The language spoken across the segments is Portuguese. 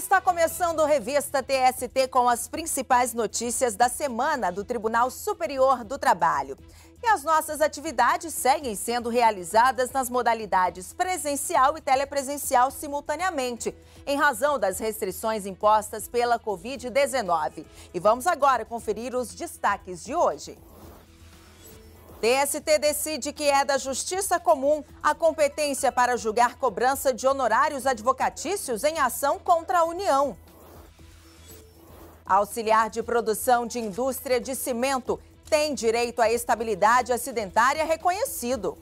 Está começando a Revista TST com as principais notícias da semana do Tribunal Superior do Trabalho. E as nossas atividades seguem sendo realizadas nas modalidades presencial e telepresencial simultaneamente, em razão das restrições impostas pela Covid-19. E vamos agora conferir os destaques de hoje. TST decide que é da Justiça Comum a competência para julgar cobrança de honorários advocatícios em ação contra a União. Auxiliar de produção de indústria de cimento tem direito à estabilidade acidentária reconhecido.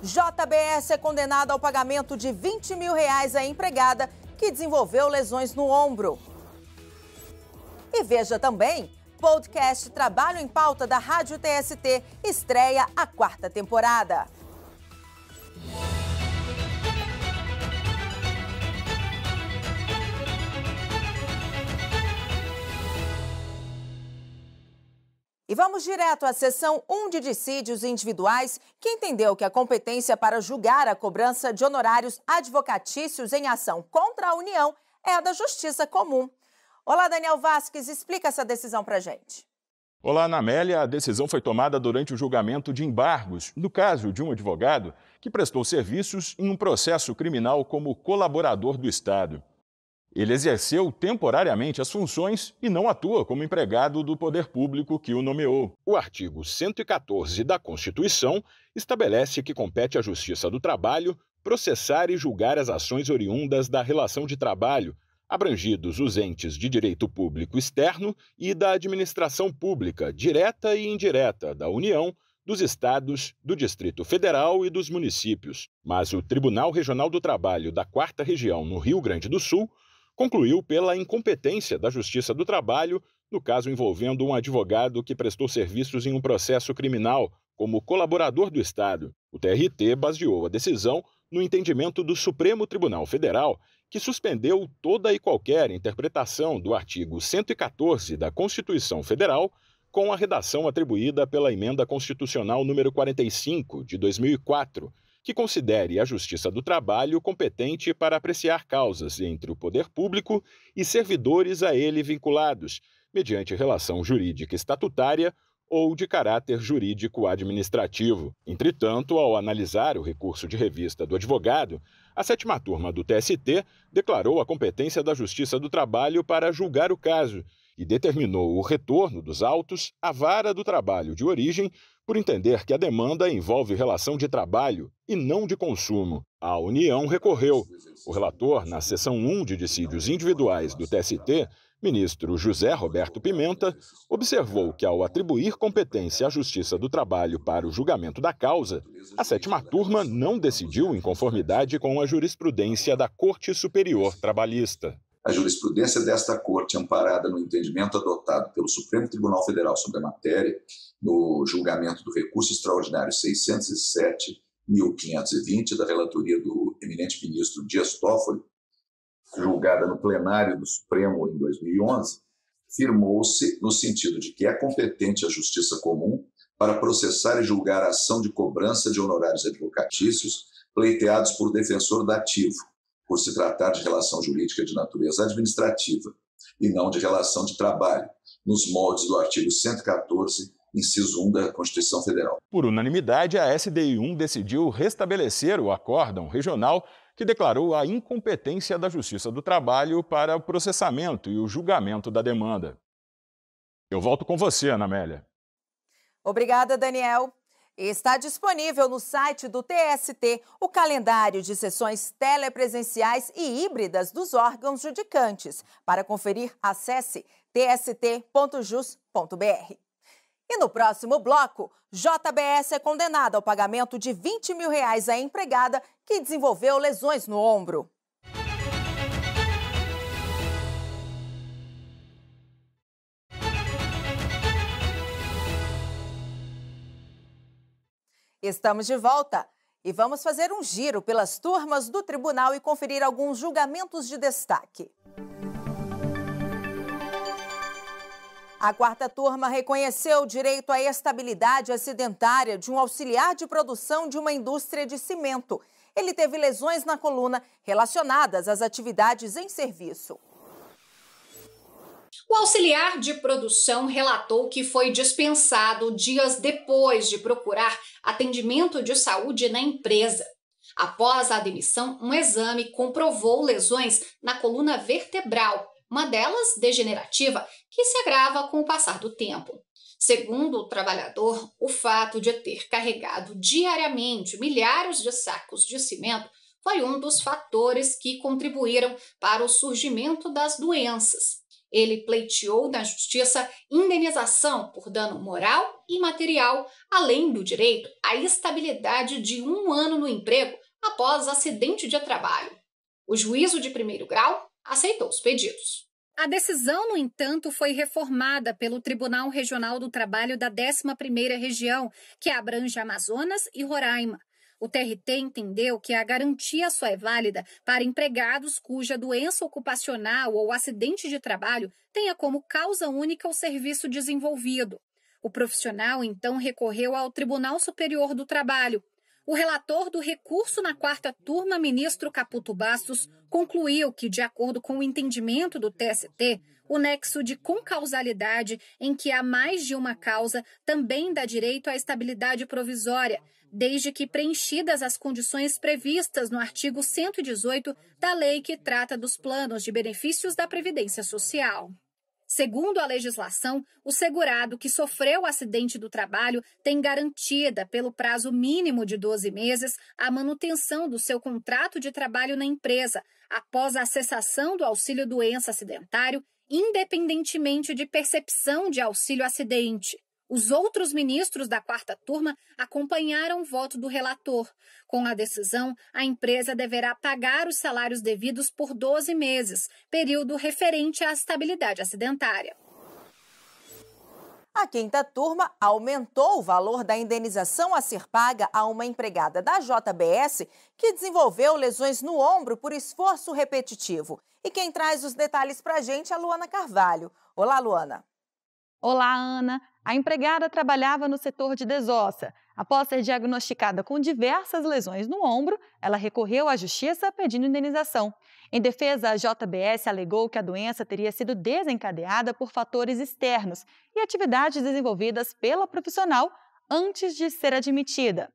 JBS é condenado ao pagamento de 20 mil reais à empregada que desenvolveu lesões no ombro. E veja também podcast Trabalho em Pauta da Rádio TST estreia a quarta temporada. E vamos direto à sessão 1 de dissídios individuais, que entendeu que a competência para julgar a cobrança de honorários advocatícios em ação contra a União é a da Justiça Comum. Olá, Daniel Vasquez, explica essa decisão para gente. Olá, Namélia, A decisão foi tomada durante o julgamento de embargos, no caso de um advogado que prestou serviços em um processo criminal como colaborador do Estado. Ele exerceu temporariamente as funções e não atua como empregado do poder público que o nomeou. O artigo 114 da Constituição estabelece que compete à Justiça do Trabalho processar e julgar as ações oriundas da relação de trabalho abrangidos os entes de direito público externo e da administração pública direta e indireta da União, dos estados, do Distrito Federal e dos municípios. Mas o Tribunal Regional do Trabalho da Quarta Região, no Rio Grande do Sul, concluiu pela incompetência da Justiça do Trabalho no caso envolvendo um advogado que prestou serviços em um processo criminal como colaborador do Estado. O TRT baseou a decisão no entendimento do Supremo Tribunal Federal que suspendeu toda e qualquer interpretação do artigo 114 da Constituição Federal com a redação atribuída pela emenda constitucional número 45 de 2004, que considere a Justiça do Trabalho competente para apreciar causas entre o poder público e servidores a ele vinculados, mediante relação jurídica estatutária ou de caráter jurídico administrativo. Entretanto, ao analisar o recurso de revista do advogado, a sétima turma do TST declarou a competência da Justiça do Trabalho para julgar o caso e determinou o retorno dos autos à vara do trabalho de origem por entender que a demanda envolve relação de trabalho e não de consumo. A União recorreu. O relator, na seção 1 de dissídios individuais do TST, Ministro José Roberto Pimenta observou que, ao atribuir competência à Justiça do Trabalho para o julgamento da causa, a sétima turma não decidiu em conformidade com a jurisprudência da Corte Superior Trabalhista. A jurisprudência desta Corte, amparada no entendimento adotado pelo Supremo Tribunal Federal sobre a matéria, no julgamento do recurso extraordinário 607. 1520 da relatoria do eminente ministro Dias Toffoli, julgada no plenário do Supremo em 2011, firmou-se no sentido de que é competente a Justiça Comum para processar e julgar a ação de cobrança de honorários advocatícios pleiteados por defensor da por se tratar de relação jurídica de natureza administrativa e não de relação de trabalho, nos moldes do artigo 114 inciso 1 da Constituição Federal. Por unanimidade, a SDI 1 decidiu restabelecer o acórdão regional que declarou a incompetência da Justiça do Trabalho para o processamento e o julgamento da demanda. Eu volto com você, Ana Amélia. Obrigada, Daniel. Está disponível no site do TST o calendário de sessões telepresenciais e híbridas dos órgãos judicantes. Para conferir, acesse tst.jus.br. E no próximo bloco, JBS é condenada ao pagamento de 20 mil reais à empregada que desenvolveu lesões no ombro. Estamos de volta e vamos fazer um giro pelas turmas do tribunal e conferir alguns julgamentos de destaque. A quarta turma reconheceu o direito à estabilidade acidentária de um auxiliar de produção de uma indústria de cimento. Ele teve lesões na coluna relacionadas às atividades em serviço. O auxiliar de produção relatou que foi dispensado dias depois de procurar atendimento de saúde na empresa. Após a demissão, um exame comprovou lesões na coluna vertebral uma delas degenerativa, que se agrava com o passar do tempo. Segundo o trabalhador, o fato de ter carregado diariamente milhares de sacos de cimento foi um dos fatores que contribuíram para o surgimento das doenças. Ele pleiteou na justiça indenização por dano moral e material, além do direito à estabilidade de um ano no emprego após acidente de trabalho. O juízo de primeiro grau aceitou os pedidos. A decisão, no entanto, foi reformada pelo Tribunal Regional do Trabalho da 11ª Região, que abrange Amazonas e Roraima. O TRT entendeu que a garantia só é válida para empregados cuja doença ocupacional ou acidente de trabalho tenha como causa única o serviço desenvolvido. O profissional então recorreu ao Tribunal Superior do Trabalho, o relator do recurso na quarta turma, ministro Caputo Bastos, concluiu que, de acordo com o entendimento do TST, o nexo de concausalidade, em que há mais de uma causa, também dá direito à estabilidade provisória, desde que preenchidas as condições previstas no artigo 118 da lei que trata dos planos de benefícios da Previdência Social. Segundo a legislação, o segurado que sofreu o acidente do trabalho tem garantida, pelo prazo mínimo de 12 meses, a manutenção do seu contrato de trabalho na empresa após a cessação do auxílio doença acidentário, independentemente de percepção de auxílio acidente. Os outros ministros da quarta turma acompanharam o voto do relator. Com a decisão, a empresa deverá pagar os salários devidos por 12 meses, período referente à estabilidade acidentária. A quinta turma aumentou o valor da indenização a ser paga a uma empregada da JBS que desenvolveu lesões no ombro por esforço repetitivo. E quem traz os detalhes para a gente é a Luana Carvalho. Olá, Luana. Olá, Ana. A empregada trabalhava no setor de desossa. Após ser diagnosticada com diversas lesões no ombro, ela recorreu à justiça pedindo indenização. Em defesa, a JBS alegou que a doença teria sido desencadeada por fatores externos e atividades desenvolvidas pela profissional antes de ser admitida.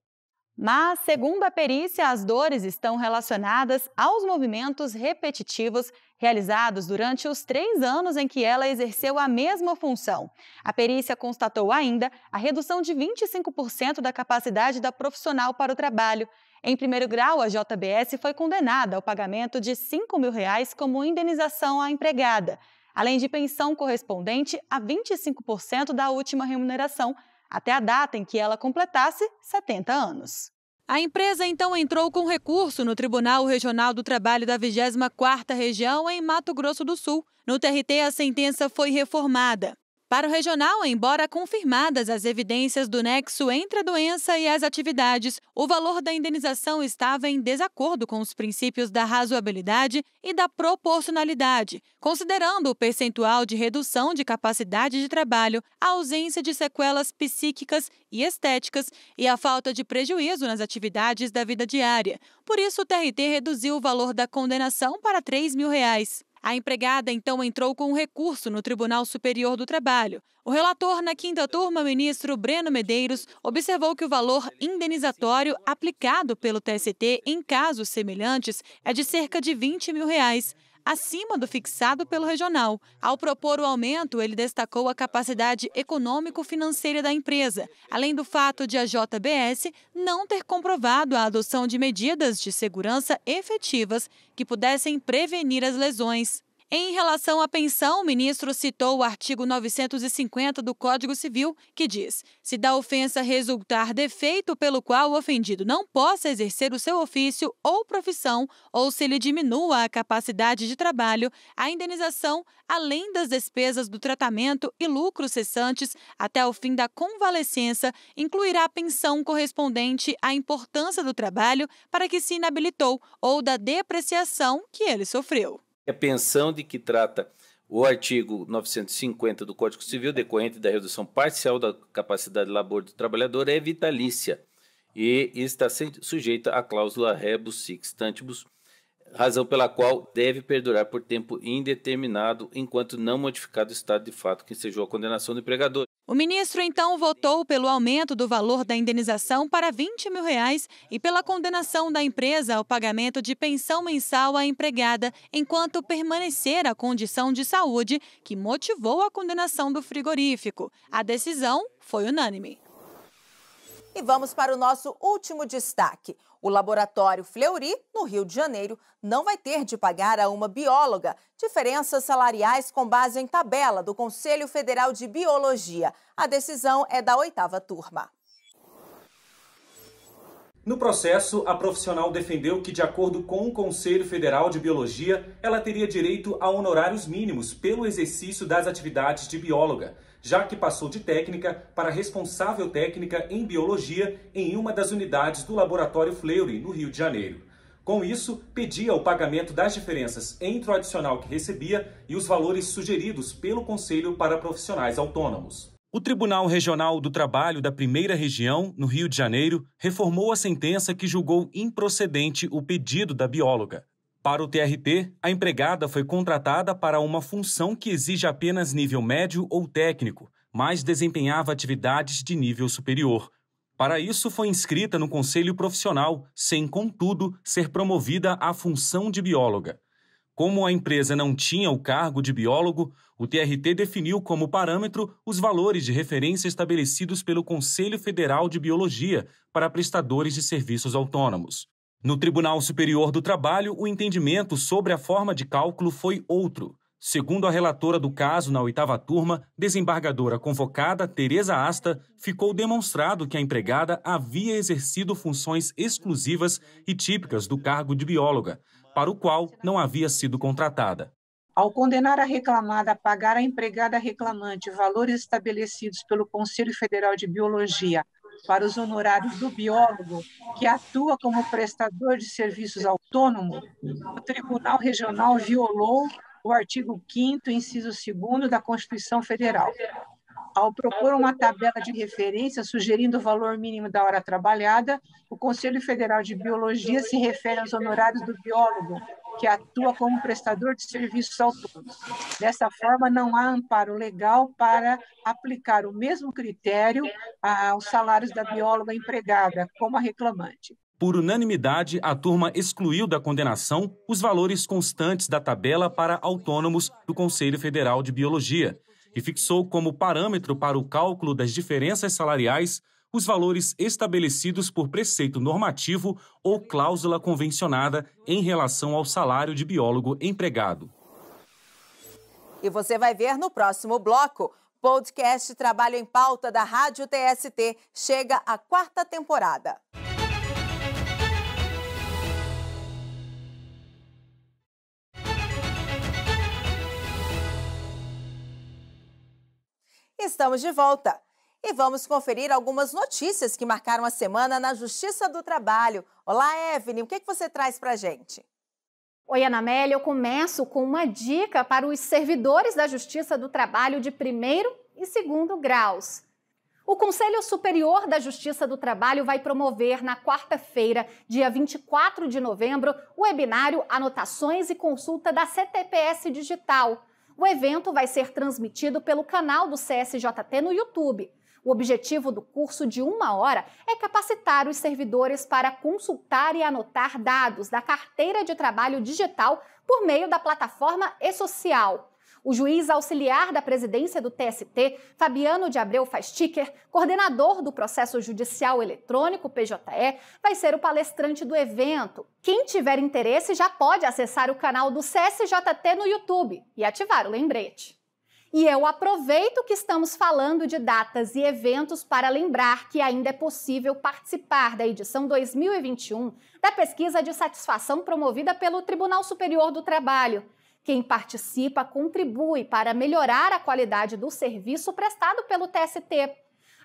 Mas, segundo a perícia, as dores estão relacionadas aos movimentos repetitivos realizados durante os três anos em que ela exerceu a mesma função. A perícia constatou ainda a redução de 25% da capacidade da profissional para o trabalho. Em primeiro grau, a JBS foi condenada ao pagamento de R$ 5 mil reais como indenização à empregada, além de pensão correspondente a 25% da última remuneração, até a data em que ela completasse 70 anos. A empresa então entrou com recurso no Tribunal Regional do Trabalho da 24ª Região em Mato Grosso do Sul. No TRT, a sentença foi reformada. Para o regional, embora confirmadas as evidências do nexo entre a doença e as atividades, o valor da indenização estava em desacordo com os princípios da razoabilidade e da proporcionalidade, considerando o percentual de redução de capacidade de trabalho, a ausência de sequelas psíquicas e estéticas e a falta de prejuízo nas atividades da vida diária. Por isso, o TRT reduziu o valor da condenação para R$ 3 mil. Reais. A empregada então entrou com um recurso no Tribunal Superior do Trabalho. O relator na quinta turma, ministro Breno Medeiros, observou que o valor indenizatório aplicado pelo TST em casos semelhantes é de cerca de 20 mil reais acima do fixado pelo regional. Ao propor o aumento, ele destacou a capacidade econômico-financeira da empresa, além do fato de a JBS não ter comprovado a adoção de medidas de segurança efetivas que pudessem prevenir as lesões. Em relação à pensão, o ministro citou o artigo 950 do Código Civil, que diz: se da ofensa resultar defeito pelo qual o ofendido não possa exercer o seu ofício ou profissão, ou se lhe diminua a capacidade de trabalho, a indenização, além das despesas do tratamento e lucros cessantes até o fim da convalescença, incluirá a pensão correspondente à importância do trabalho para que se inabilitou ou da depreciação que ele sofreu a é pensão de que trata o artigo 950 do Código Civil, decorrente da redução parcial da capacidade de labor do trabalhador, é vitalícia e está sujeita à cláusula rebus sic stantibus, razão pela qual deve perdurar por tempo indeterminado, enquanto não modificado o estado de fato que ensejou a condenação do empregador. O ministro então votou pelo aumento do valor da indenização para 20 mil reais e pela condenação da empresa ao pagamento de pensão mensal à empregada, enquanto permanecer a condição de saúde que motivou a condenação do frigorífico. A decisão foi unânime. E vamos para o nosso último destaque. O laboratório Fleury, no Rio de Janeiro, não vai ter de pagar a uma bióloga diferenças salariais com base em tabela do Conselho Federal de Biologia. A decisão é da oitava turma. No processo, a profissional defendeu que, de acordo com o Conselho Federal de Biologia, ela teria direito a honorários mínimos pelo exercício das atividades de bióloga, já que passou de técnica para responsável técnica em biologia em uma das unidades do Laboratório Fleury, no Rio de Janeiro. Com isso, pedia o pagamento das diferenças entre o adicional que recebia e os valores sugeridos pelo Conselho para Profissionais Autônomos. O Tribunal Regional do Trabalho da Primeira Região, no Rio de Janeiro, reformou a sentença que julgou improcedente o pedido da bióloga. Para o TRT, a empregada foi contratada para uma função que exige apenas nível médio ou técnico, mas desempenhava atividades de nível superior. Para isso, foi inscrita no Conselho Profissional, sem, contudo, ser promovida à função de bióloga. Como a empresa não tinha o cargo de biólogo, o TRT definiu como parâmetro os valores de referência estabelecidos pelo Conselho Federal de Biologia para prestadores de serviços autônomos. No Tribunal Superior do Trabalho, o entendimento sobre a forma de cálculo foi outro. Segundo a relatora do caso na oitava turma, desembargadora convocada Tereza Asta, ficou demonstrado que a empregada havia exercido funções exclusivas e típicas do cargo de bióloga, para o qual não havia sido contratada. Ao condenar a reclamada a pagar à empregada reclamante valores estabelecidos pelo Conselho Federal de Biologia para os honorários do biólogo que atua como prestador de serviços autônomo, o Tribunal Regional violou o artigo 5 inciso 2 da Constituição Federal. Ao propor uma tabela de referência sugerindo o valor mínimo da hora trabalhada, o Conselho Federal de Biologia se refere aos honorários do biólogo, que atua como prestador de serviços autônomos. Dessa forma, não há amparo legal para aplicar o mesmo critério aos salários da bióloga empregada, como a reclamante. Por unanimidade, a turma excluiu da condenação os valores constantes da tabela para autônomos do Conselho Federal de Biologia, e fixou como parâmetro para o cálculo das diferenças salariais os valores estabelecidos por preceito normativo ou cláusula convencionada em relação ao salário de biólogo empregado. E você vai ver no próximo bloco. Podcast Trabalho em Pauta da Rádio TST chega à quarta temporada. Estamos de volta e vamos conferir algumas notícias que marcaram a semana na Justiça do Trabalho. Olá, Evelyn, o que, é que você traz para gente? Oi, Anamélia, eu começo com uma dica para os servidores da Justiça do Trabalho de primeiro e segundo graus. O Conselho Superior da Justiça do Trabalho vai promover na quarta-feira, dia 24 de novembro, o webinário Anotações e Consulta da CTPS Digital. O evento vai ser transmitido pelo canal do CSJT no YouTube. O objetivo do curso de uma hora é capacitar os servidores para consultar e anotar dados da carteira de trabalho digital por meio da plataforma eSocial. O juiz auxiliar da presidência do TST, Fabiano de Abreu Fasticker, coordenador do processo judicial eletrônico PJE, vai ser o palestrante do evento. Quem tiver interesse já pode acessar o canal do CSJT no YouTube e ativar o lembrete. E eu aproveito que estamos falando de datas e eventos para lembrar que ainda é possível participar da edição 2021 da pesquisa de satisfação promovida pelo Tribunal Superior do Trabalho. Quem participa contribui para melhorar a qualidade do serviço prestado pelo TST.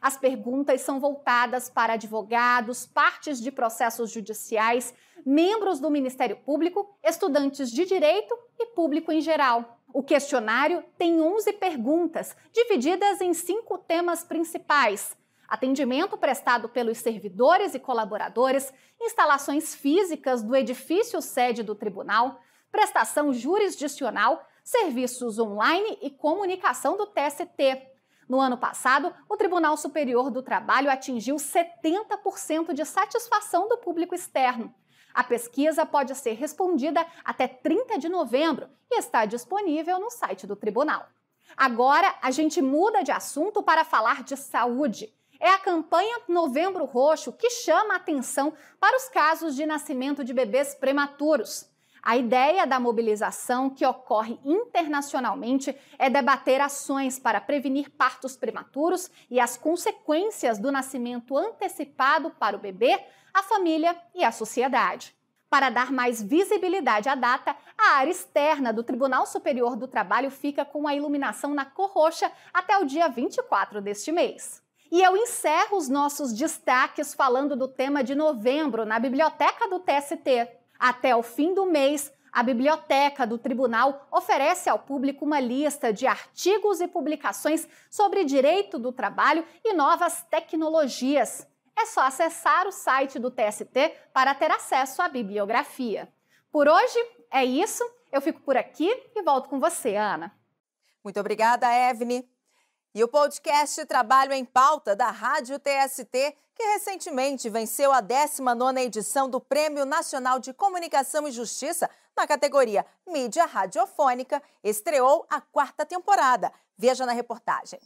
As perguntas são voltadas para advogados, partes de processos judiciais, membros do Ministério Público, estudantes de direito e público em geral. O questionário tem 11 perguntas, divididas em cinco temas principais: atendimento prestado pelos servidores e colaboradores, instalações físicas do edifício sede do tribunal, prestação jurisdicional, serviços online e comunicação do TST. No ano passado, o Tribunal Superior do Trabalho atingiu 70% de satisfação do público externo. A pesquisa pode ser respondida até 30 de novembro e está disponível no site do tribunal. Agora, a gente muda de assunto para falar de saúde. É a campanha Novembro Roxo que chama a atenção para os casos de nascimento de bebês prematuros. A ideia da mobilização, que ocorre internacionalmente, é debater ações para prevenir partos prematuros e as consequências do nascimento antecipado para o bebê, a família e a sociedade. Para dar mais visibilidade à data, a área externa do Tribunal Superior do Trabalho fica com a iluminação na cor roxa até o dia 24 deste mês. E eu encerro os nossos destaques falando do tema de novembro na biblioteca do TST. Até o fim do mês, a biblioteca do tribunal oferece ao público uma lista de artigos e publicações sobre direito do trabalho e novas tecnologias. É só acessar o site do TST para ter acesso à bibliografia. Por hoje é isso. Eu fico por aqui e volto com você, Ana. Muito obrigada, Evne. E o podcast Trabalho em Pauta da Rádio TST, que recentemente venceu a 19ª edição do Prêmio Nacional de Comunicação e Justiça na categoria Mídia Radiofônica, estreou a quarta temporada. Veja na reportagem.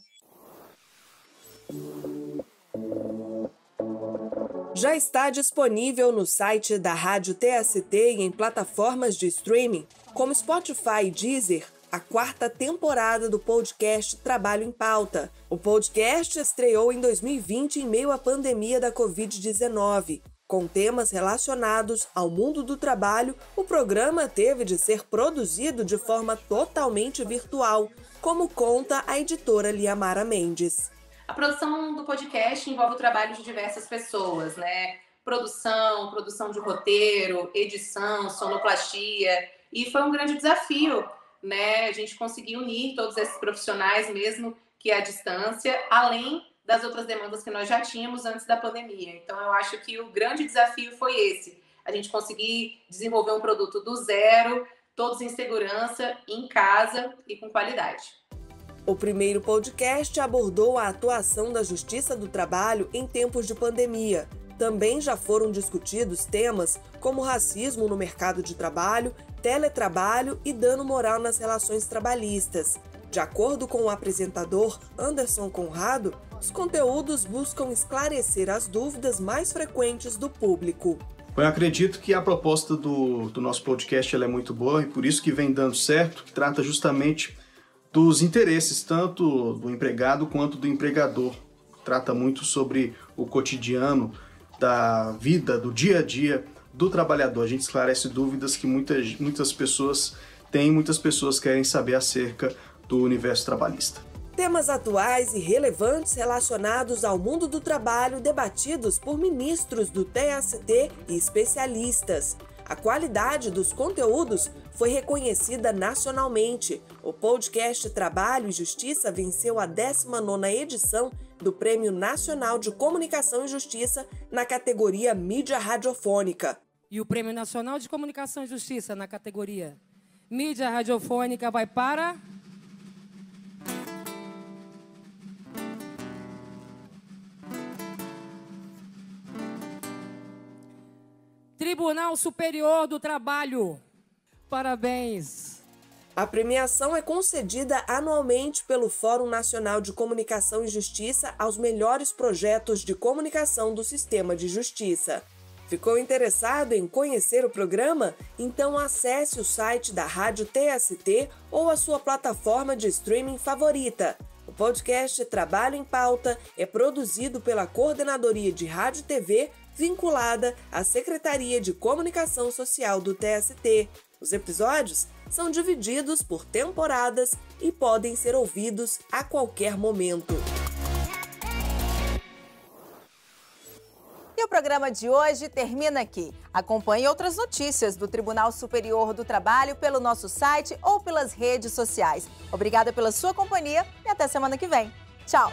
já está disponível no site da Rádio TST e em plataformas de streaming como Spotify e Deezer a quarta temporada do podcast Trabalho em Pauta. O podcast estreou em 2020 em meio à pandemia da Covid-19. Com temas relacionados ao mundo do trabalho, o programa teve de ser produzido de forma totalmente virtual, como conta a editora Liamara Mendes. A produção do podcast envolve o trabalho de diversas pessoas, né? Produção, produção de roteiro, edição, sonoplastia, e foi um grande desafio né, a gente conseguir unir todos esses profissionais, mesmo que à distância, além das outras demandas que nós já tínhamos antes da pandemia. Então, eu acho que o grande desafio foi esse: a gente conseguir desenvolver um produto do zero, todos em segurança, em casa e com qualidade. O primeiro podcast abordou a atuação da Justiça do Trabalho em tempos de pandemia. Também já foram discutidos temas como racismo no mercado de trabalho teletrabalho e dano moral nas relações trabalhistas. De acordo com o apresentador Anderson Conrado, os conteúdos buscam esclarecer as dúvidas mais frequentes do público. Eu acredito que a proposta do, do nosso podcast é muito boa e por isso que vem dando certo, que trata justamente dos interesses tanto do empregado quanto do empregador. Trata muito sobre o cotidiano da vida, do dia a dia do trabalhador. A gente esclarece dúvidas que muitas, muitas pessoas têm, muitas pessoas querem saber acerca do universo trabalhista. Temas atuais e relevantes relacionados ao mundo do trabalho debatidos por ministros do TST e especialistas. A qualidade dos conteúdos foi reconhecida nacionalmente. O podcast Trabalho e Justiça venceu a 19ª edição do Prêmio Nacional de Comunicação e Justiça na categoria Mídia Radiofônica. E o Prêmio Nacional de Comunicação e Justiça na categoria Mídia Radiofônica vai para. Tribunal Superior do Trabalho. Parabéns. A premiação é concedida anualmente pelo Fórum Nacional de Comunicação e Justiça aos melhores projetos de comunicação do sistema de justiça. Ficou interessado em conhecer o programa? Então acesse o site da Rádio TST ou a sua plataforma de streaming favorita. O podcast Trabalho em Pauta é produzido pela Coordenadoria de Rádio e TV, vinculada à Secretaria de Comunicação Social do TST. Os episódios são divididos por temporadas e podem ser ouvidos a qualquer momento. programa de hoje termina aqui. Acompanhe outras notícias do Tribunal Superior do Trabalho pelo nosso site ou pelas redes sociais. Obrigada pela sua companhia e até semana que vem. Tchau!